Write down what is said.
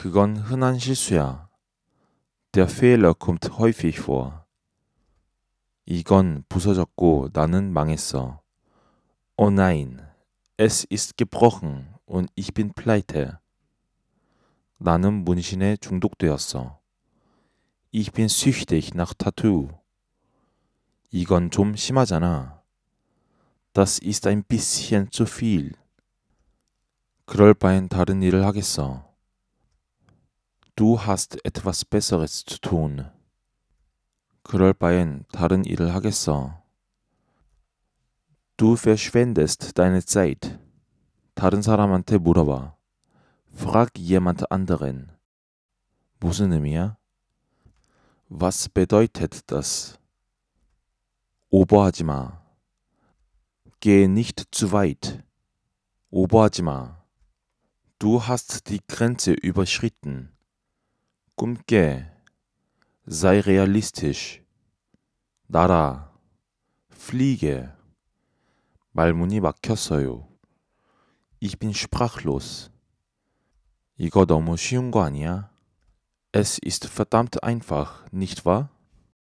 그건 흔한 실수야. Der Fehler kommt häufig vor. 이건 부서졌고 나는 망했어. Oh nein, es ist gebrochen und ich bin pleite. 나는 문신에 중독되었어. Ich bin süchtig nach Tattoo. 이건 좀 심하잖아. Das ist ein bisschen zu viel. 그럴 바엔 다른 일을 하겠어. Du hast etwas Besseres zu tun. 그럴 바엔 다른 일을 하겠어. Du verschwendest deine Zeit. 다른 사람한테 물어봐. Frag jemand anderen. 무슨 의미야? Was bedeutet das? 오버하지 마. Geh nicht zu weit. 오버하지 마. Du hast die Grenze überschritten. 꿈깨, sei realistisch, 날아, fliege. 말문이 막혔어요. Ich bin sprachlos. 이거 너무 쉬운 거 아니야? Es ist verdammt einfach, nicht wahr?